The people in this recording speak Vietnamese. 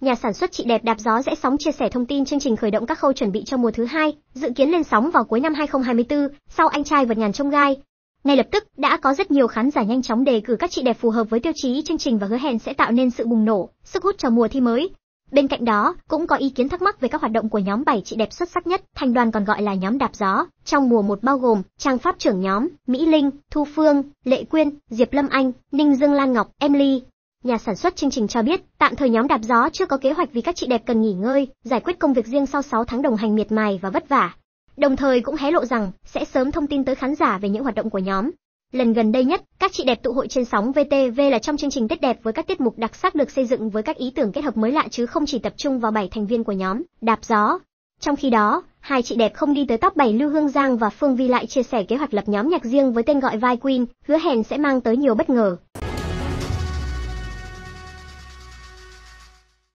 Nhà sản xuất chị đẹp đạp gió rẽ sóng chia sẻ thông tin chương trình khởi động các khâu chuẩn bị cho mùa thứ hai, dự kiến lên sóng vào cuối năm 2024, sau anh trai vượt ngàn chông gai. Ngay lập tức, đã có rất nhiều khán giả nhanh chóng đề cử các chị đẹp phù hợp với tiêu chí chương trình và hứa hẹn sẽ tạo nên sự bùng nổ, sức hút cho mùa thi mới. Bên cạnh đó, cũng có ý kiến thắc mắc về các hoạt động của nhóm 7 chị đẹp xuất sắc nhất, thành đoàn còn gọi là nhóm đạp gió, trong mùa 1 bao gồm Trang Pháp trưởng nhóm, Mỹ Linh, Thu Phương, Lệ Quyên, Diệp Lâm Anh, Ninh Dương Lan Ngọc, Emily, Nhà sản xuất chương trình cho biết, tạm thời nhóm đạp gió chưa có kế hoạch vì các chị đẹp cần nghỉ ngơi, giải quyết công việc riêng sau 6 tháng đồng hành miệt mài và vất vả. Đồng thời cũng hé lộ rằng sẽ sớm thông tin tới khán giả về những hoạt động của nhóm. Lần gần đây nhất, các chị đẹp tụ hội trên sóng VTV là trong chương trình Tết đẹp với các tiết mục đặc sắc được xây dựng với các ý tưởng kết hợp mới lạ chứ không chỉ tập trung vào 7 thành viên của nhóm đạp gió. Trong khi đó, hai chị đẹp không đi tới top 7 Lưu Hương Giang và Phương Vi lại chia sẻ kế hoạch lập nhóm nhạc riêng với tên gọi Vai Queen, hứa hẹn sẽ mang tới nhiều bất ngờ.